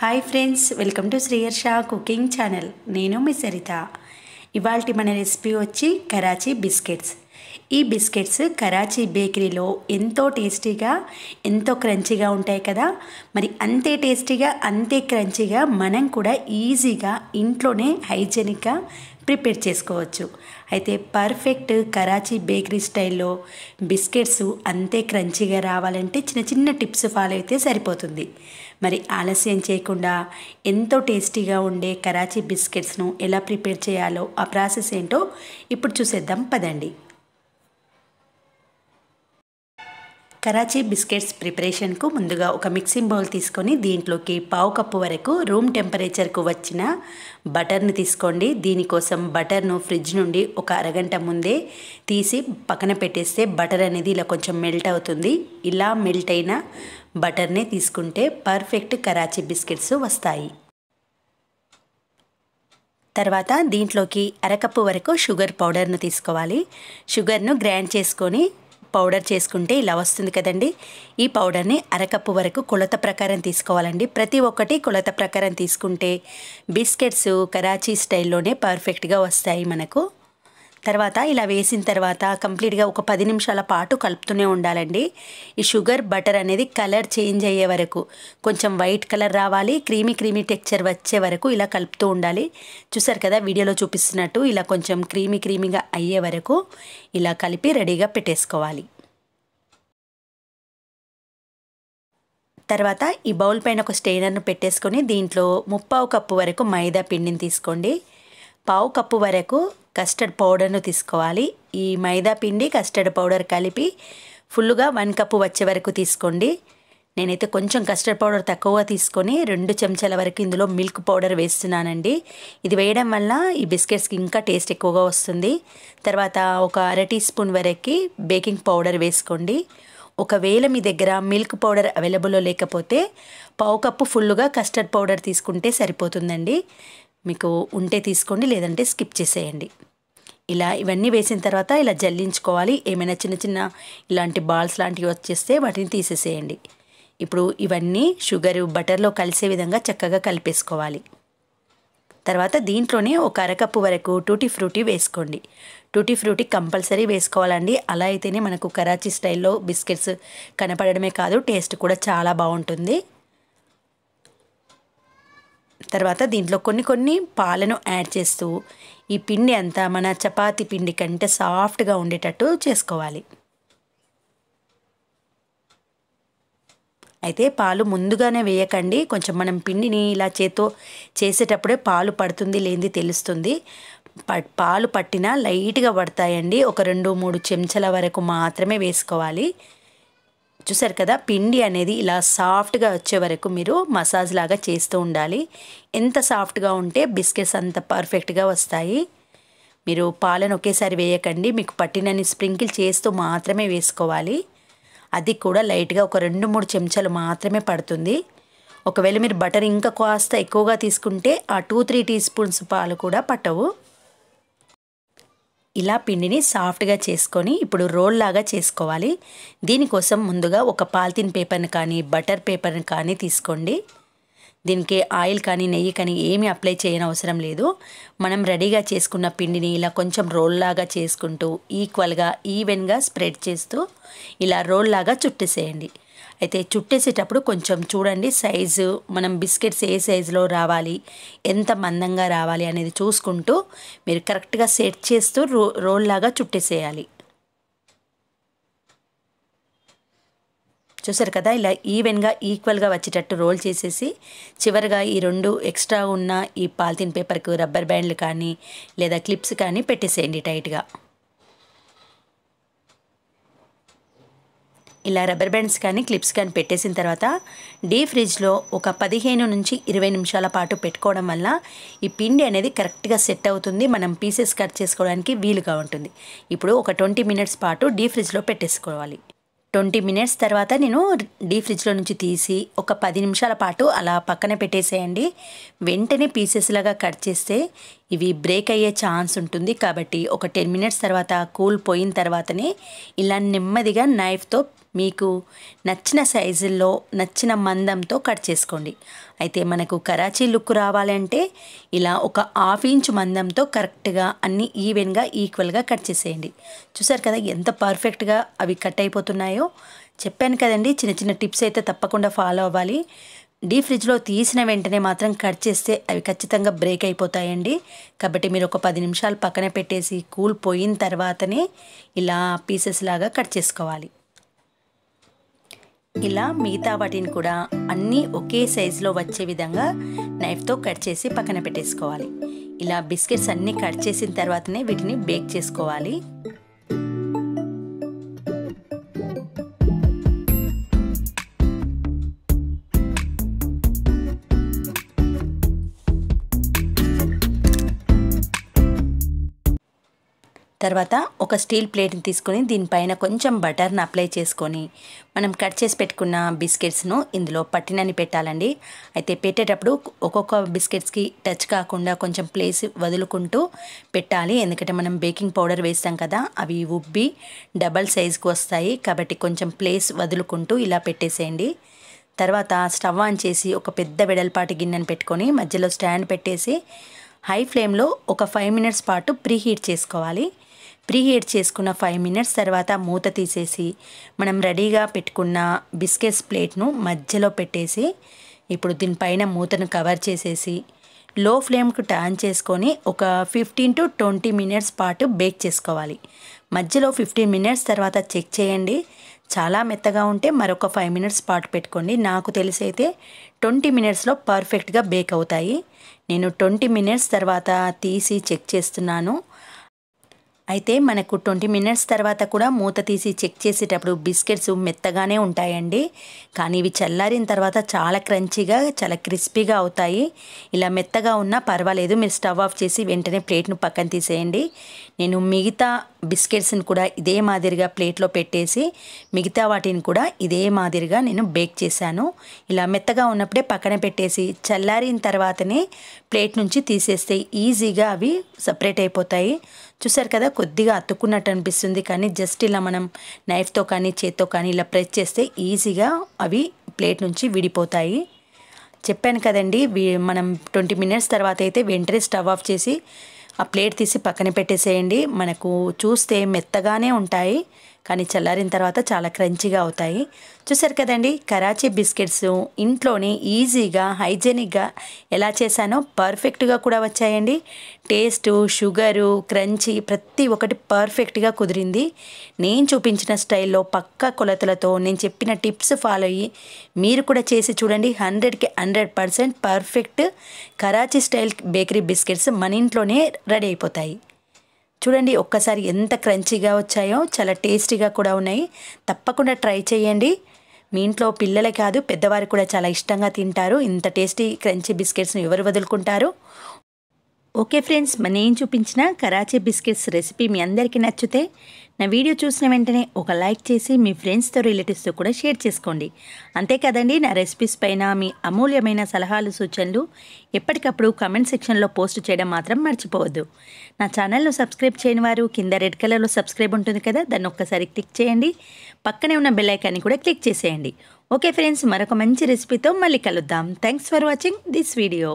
hi friends welcome to Sriyarsha cooking channel నేను మీ సరిత ఇవాళ మన రెసిపీ వచ్చి కరాచీ బిస్కెట్స్ ఈ బిస్కెట్స్ కరాచీ బేకరీలో ఎంతో టేస్టీగా ఎంతో క్రంచీగా ఉంటాయి కదా మరి అంతే టేస్టీగా అంతే క్రంచీగా మనం కూడా ఈజీగా ఇంట్లోనే హైజెనిక్గా ప్రిపేర్ చేసుకోవచ్చు అయితే పర్ఫెక్ట్ కరాచీ బేకరీ స్టైల్లో బిస్కెట్స్ అంతే క్రంచీగా రావాలంటే చిన్న చిన్న టిప్స్ ఫాలో అయితే సరిపోతుంది మరి ఆలస్యం చేయకుండా ఎంతో టేస్టీగా ఉండే కరాచీ బిస్కెట్స్ను ఎలా ప్రిపేర్ చేయాలో ఆ ప్రాసెస్ ఏంటో ఇప్పుడు చూసేద్దాం పదండి కరాచీ బిస్కెట్స్ ప్రిపరేషన్కు ముందుగా ఒక మిక్సింగ్ బౌల్ తీసుకొని దీంట్లోకి పావు కప్పు వరకు రూమ్ టెంపరేచర్కు వచ్చిన బటర్ని తీసుకోండి దీనికోసం బటర్ను ఫ్రిడ్జ్ నుండి ఒక అరగంట ముందే తీసి పక్కన పెట్టేస్తే బటర్ అనేది ఇలా కొంచెం మెల్ట్ అవుతుంది ఇలా మెల్ట్ అయిన బటర్నే తీసుకుంటే పర్ఫెక్ట్ కరాచీ బిస్కెట్స్ వస్తాయి తర్వాత దీంట్లోకి అరకప్పు వరకు షుగర్ పౌడర్ను తీసుకోవాలి షుగర్ను గ్రైండ్ చేసుకొని పౌడర్ చేసుకుంటే ఇలా వస్తుంది కదండి ఈ పౌడర్ని అరకప్పు వరకు కొలత ప్రకారం తీసుకోవాలండి ప్రతి ఒక్కటి కొలత ప్రకారం తీసుకుంటే బిస్కెట్స్ కరాచీ స్టైల్లోనే పర్ఫెక్ట్గా వస్తాయి మనకు తర్వాత ఇలా వేసిన తర్వాత కంప్లీట్గా ఒక పది నిమిషాల పాటు కలుపుతూనే ఉండాలండి ఈ షుగర్ బటర్ అనేది కలర్ చేంజ్ అయ్యే వరకు కొంచెం వైట్ కలర్ రావాలి క్రీమీ క్రీమీ టెక్చర్ వచ్చే వరకు ఇలా కలుపుతూ ఉండాలి చూసారు కదా వీడియోలో చూపిస్తున్నట్టు ఇలా కొంచెం క్రీమీ క్రీమీగా అయ్యే వరకు ఇలా కలిపి రెడీగా పెట్టేసుకోవాలి తర్వాత ఈ బౌల్ పైన ఒక స్టెయినర్ను పెట్టేసుకొని దీంట్లో ముప్పావు కప్పు వరకు మైదా పిండిని తీసుకోండి పావు కప్పు వరకు కస్టర్డ్ పౌడర్ను తీసుకోవాలి ఈ మైదా పిండి కస్టర్డ్ పౌడర్ కలిపి ఫుల్గా వన్ కప్పు వచ్చే వరకు తీసుకోండి నేనైతే కొంచెం కస్టర్డ్ పౌడర్ తక్కువ తీసుకొని రెండు చెంచాల వరకు ఇందులో మిల్క్ పౌడర్ వేస్తున్నానండి ఇది వేయడం వల్ల ఈ బిస్కెట్స్కి ఇంకా టేస్ట్ ఎక్కువగా వస్తుంది తర్వాత ఒక అర టీ స్పూన్ వరకు బేకింగ్ పౌడర్ వేసుకోండి ఒకవేళ మీ దగ్గర మిల్క్ పౌడర్ అవైలబుల్లో లేకపోతే పావు కప్పు ఫుల్గా కస్టర్డ్ పౌడర్ తీసుకుంటే సరిపోతుందండి మీకు ఉంటే తీసుకోండి లేదంటే స్కిప్ చేసేయండి ఇలా ఇవన్నీ వేసిన తర్వాత ఇలా జల్లించుకోవాలి ఏమైనా చిన్న చిన్న ఇలాంటి బాల్స్ లాంటివి వచ్చేస్తే వాటిని తీసేసేయండి ఇప్పుడు ఇవన్నీ షుగర్ బటర్లో కలిసే విధంగా చక్కగా కలిపేసుకోవాలి తర్వాత దీంట్లోనే ఒక అరకప్పు వరకు టూటీ ఫ్రూటీ వేసుకోండి టూటీ ఫ్రూటీ కంపల్సరీ వేసుకోవాలండి అలా అయితేనే మనకు కరాచీ స్టైల్లో బిస్కెట్స్ కనపడమే కాదు టేస్ట్ కూడా చాలా బాగుంటుంది తర్వాత దీంట్లో కొన్ని కొన్ని పాలను యాడ్ చేస్తూ ఈ పిండి అంతా మన చపాతి పిండి కంటే సాఫ్ట్గా ఉండేటట్టు చేసుకోవాలి అయితే పాలు ముందుగానే వేయకండి కొంచెం మనం పిండిని ఇలా చేతో చేసేటప్పుడే పాలు పడుతుంది లేని తెలుస్తుంది పాలు పట్టినా లైట్గా పడతాయండి ఒక రెండు మూడు చెంచాల వరకు మాత్రమే వేసుకోవాలి చూసారు కదా పిండి అనేది ఇలా సాఫ్ట్గా వచ్చే వరకు మీరు మసాజ్ లాగా చేస్తూ ఉండాలి ఎంత సాఫ్ట్గా ఉంటే బిస్కెట్స్ అంత పర్ఫెక్ట్గా వస్తాయి మీరు పాలను ఒకేసారి వేయకండి మీకు పట్టినని స్ప్రింకిల్ చేస్తూ మాత్రమే వేసుకోవాలి అది కూడా లైట్గా ఒక రెండు మూడు చెంచాలు మాత్రమే పడుతుంది ఒకవేళ మీరు బటర్ ఇంకా కాస్త ఎక్కువగా తీసుకుంటే ఆ టూ త్రీ టీ స్పూన్స్ పాలు కూడా పట్టవు ఇలా పిండిని సాఫ్ట్గా చేసుకొని ఇప్పుడు రోల్ లాగా చేసుకోవాలి దీనికోసం ముందుగా ఒక పాలిథిన్ పేపర్ని కానీ బటర్ పేపర్ని కానీ తీసుకోండి దీనికి ఆయిల్ కానీ నెయ్యి కానీ ఏమీ అప్లై చేయనవసరం లేదు మనం రెడీగా చేసుకున్న పిండిని ఇలా కొంచెం రోల్ లాగా చేసుకుంటూ ఈక్వల్గా ఈవెన్గా స్ప్రెడ్ చేస్తూ ఇలా రోల్ లాగా చుట్టేసేయండి అయితే చుట్టేసేటప్పుడు కొంచెం చూడండి సైజు మనం బిస్కెట్స్ ఏ సైజులో రావాలి ఎంత మందంగా రావాలి అనేది చూసుకుంటూ మీరు కరెక్ట్గా సెట్ చేస్తూ రో రోల్ లాగా చుట్టేసేయాలి చూసారు కదా ఇలా ఈవెన్గా ఈక్వల్గా వచ్చేటట్టు రోల్ చేసేసి చివరిగా ఈ రెండు ఎక్స్ట్రా ఉన్న ఈ పాలిథిన్ పేపర్కు రబ్బర్ బ్యాండ్లు కానీ లేదా క్లిప్స్ కానీ పెట్టేసేయండి టైట్గా ఇలా రబ్బర్ బ్యాండ్స్ కానీ క్లిప్స్ కానీ పెట్టేసిన తర్వాత డీ ఫ్రిడ్జ్లో ఒక పదిహేను నుంచి ఇరవై నిమిషాల పాటు పెట్టుకోవడం వల్ల ఈ పిండి అనేది కరెక్ట్గా సెట్ అవుతుంది మనం పీసెస్ కట్ చేసుకోవడానికి వీలుగా ఉంటుంది ఇప్పుడు ఒక ట్వంటీ మినిట్స్ పాటు డీ ఫ్రిడ్జ్లో పెట్టేసుకోవాలి ట్వంటీ మినిట్స్ తర్వాత నేను డీ ఫ్రిడ్జ్లో నుంచి తీసి ఒక పది నిమిషాల పాటు అలా పక్కన పెట్టేసేయండి వెంటనే పీసెస్ లాగా కట్ చేస్తే ఇవి బ్రేక్ అయ్యే ఛాన్స్ ఉంటుంది కాబట్టి ఒక టెన్ మినిట్స్ తర్వాత కూల్ పోయిన తర్వాతనే ఇలా నెమ్మదిగా నైఫ్తో మీకు నచ్చిన సైజుల్లో నచ్చిన మందంతో కట్ చేసుకోండి అయితే మనకు కరాచీ లుక్ రావాలంటే ఇలా ఒక హాఫ్ ఇంచ్ మందంతో కరెక్ట్గా అన్ని ఈవెన్గా ఈక్వల్గా కట్ చేసేయండి చూసారు కదా ఎంత పర్ఫెక్ట్గా అవి కట్ అయిపోతున్నాయో చెప్పాను కదండి చిన్న చిన్న టిప్స్ అయితే తప్పకుండా ఫాలో అవ్వాలి డీ ఫ్రిడ్జ్లో తీసిన వెంటనే మాత్రం కట్ చేస్తే అవి ఖచ్చితంగా బ్రేక్ అయిపోతాయండి కాబట్టి మీరు ఒక పది నిమిషాలు పక్కన పెట్టేసి కూల్ పోయిన తర్వాతనే ఇలా పీసెస్ లాగా కట్ చేసుకోవాలి ఇలా మిగతా వాటిని కూడా అన్నీ ఒకే సైజులో వచ్చే విధంగా నైఫ్తో కట్ చేసి పక్కన పెట్టేసుకోవాలి ఇలా బిస్కెట్స్ అన్నీ కట్ చేసిన తర్వాతనే వీటిని బేక్ చేసుకోవాలి తర్వాత ఒక స్టీల్ ప్లేట్ని తీసుకొని దీనిపైన కొంచెం బటర్ని అప్లై చేసుకొని మనం కట్ చేసి పెట్టుకున్న బిస్కెట్స్ను ఇందులో పట్టినని పెట్టాలండి అయితే పెట్టేటప్పుడు ఒక్కొక్క బిస్కెట్స్కి టచ్ కాకుండా కొంచెం ప్లేస్ వదులుకుంటూ పెట్టాలి ఎందుకంటే మనం బేకింగ్ పౌడర్ వేస్తాం కదా అవి ఉబ్బి డబల్ సైజ్కి వస్తాయి కాబట్టి కొంచెం ప్లేస్ వదులుకుంటూ ఇలా పెట్టేసేయండి తర్వాత స్టవ్ ఆన్ చేసి ఒక పెద్ద వెడల్పాటి గిన్నెను పెట్టుకొని మధ్యలో స్టాండ్ పెట్టేసి హై ఫ్లేమ్లో ఒక ఫైవ్ మినిట్స్ పాటు ప్రీహీట్ చేసుకోవాలి ప్రీ హీట్ చేసుకున్న ఫైవ్ మినిట్స్ తర్వాత మూత తీసేసి మనం రెడీగా పెట్టుకున్న బిస్కెట్స్ ప్లేట్ను మధ్యలో పెట్టేసి ఇప్పుడు దీనిపైన మూతను కవర్ చేసేసి లో ఫ్లేమ్కు టర్న్ చేసుకొని ఒక ఫిఫ్టీన్ టు ట్వంటీ మినిట్స్ పాటు బేక్ చేసుకోవాలి మధ్యలో ఫిఫ్టీన్ మినిట్స్ తర్వాత చెక్ చేయండి చాలా మెత్తగా ఉంటే మరొక ఫైవ్ మినిట్స్ పాటు పెట్టుకోండి నాకు తెలిసి అయితే ట్వంటీ మినిట్స్లో పర్ఫెక్ట్గా బేక్ అవుతాయి నేను ట్వంటీ మినిట్స్ తర్వాత తీసి చెక్ చేస్తున్నాను అయితే మనకు ట్వంటీ మినిట్స్ తర్వాత కూడా మూత తీసి చెక్ చేసేటప్పుడు బిస్కెట్స్ మెత్తగానే ఉంటాయండి కానీ ఇవి చల్లారిన తర్వాత చాలా క్రంచీగా చాలా క్రిస్పీగా అవుతాయి ఇలా మెత్తగా ఉన్నా పర్వాలేదు మీరు స్టవ్ ఆఫ్ చేసి వెంటనే ప్లేట్ను పక్కన తీసేయండి నేను మిగతా బిస్కెట్స్ని కూడా ఇదే మాదిరిగా ప్లేట్లో పెట్టేసి మిగతా వాటిని కూడా ఇదే మాదిరిగా నేను బేక్ చేశాను ఇలా మెత్తగా ఉన్నప్పుడే పక్కన పెట్టేసి చల్లారిన తర్వాతనే ప్లేట్ నుంచి తీసేస్తే ఈజీగా అవి సపరేట్ అయిపోతాయి చూసారు కదా కొద్దిగా అతుక్కున్నట్టు అనిపిస్తుంది కానీ జస్ట్ ఇలా మనం నైఫ్తో కానీ చేత్తో కానీ ఇలా ప్రెస్ చేస్తే ఈజీగా అవి ప్లేట్ నుంచి విడిపోతాయి చెప్పాను కదండి మనం ట్వంటీ మినిట్స్ తర్వాత అయితే వెంటనే స్టవ్ ఆఫ్ చేసి ఆ ప్లేట్ తీసి పక్కన పెట్టేసేయండి మనకు చూస్తే మెత్తగానే ఉంటాయి కానీ చల్లారిన తర్వాత చాలా క్రంచిగా అవుతాయి చూసారు కదండి కరాచీ బిస్కెట్స్ ఇంట్లోనే ఈజీగా హైజెనిక్గా ఎలా చేశానో పర్ఫెక్ట్గా కూడా వచ్చాయండి టేస్టు షుగరు క్రంచి ప్రతి ఒక్కటి పర్ఫెక్ట్గా కుదిరింది నేను చూపించిన స్టైల్లో పక్కా కొలతలతో నేను చెప్పిన టిప్స్ ఫాలో అయ్యి మీరు కూడా చేసి చూడండి హండ్రెడ్కి hundred percent perfect Karachi style bakery biscuits మన ఇంట్లోనే రెడీ అయిపోతాయి చూడండి ఒక్కసారి ఎంత క్రంచీగా వచ్చాయో చాలా టేస్టీగా కూడా ఉన్నాయి తప్పకుండా ట్రై చేయండి మీ ఇంట్లో పిల్లలే కాదు పెద్దవారు కూడా చాలా ఇష్టంగా తింటారు ఇంత టేస్టీ క్రంచీ బిస్కెట్స్ని ఎవరు వదులుకుంటారు ఓకే ఫ్రెండ్స్ మన ఏం చూపించిన కరాచీ బిస్కెట్స్ రెసిపీ మీ అందరికీ నచ్చితే నా వీడియో చూసిన వెంటనే ఒక లైక్ చేసి మీ ఫ్రెండ్స్తో రిలేటివ్స్తో కూడా షేర్ చేసుకోండి అంతే కదండి నా రెసిపీస్ పైన మీ అమూల్యమైన సలహాలు సూచనలు ఎప్పటికప్పుడు కమెంట్ సెక్షన్లో పోస్ట్ చేయడం మాత్రం మర్చిపోవద్దు నా ఛానల్ను సబ్స్క్రైబ్ చేయని వారు కింద రెడ్ కలర్లో సబ్స్క్రైబ్ ఉంటుంది కదా దాన్ని ఒక్కసారి క్లిక్ చేయండి పక్కనే ఉన్న బెల్లైకాన్ని కూడా క్లిక్ చేసేయండి ఓకే ఫ్రెండ్స్ మరొక మంచి రెసిపీతో మళ్ళీ కలుద్దాం thanks for watching this video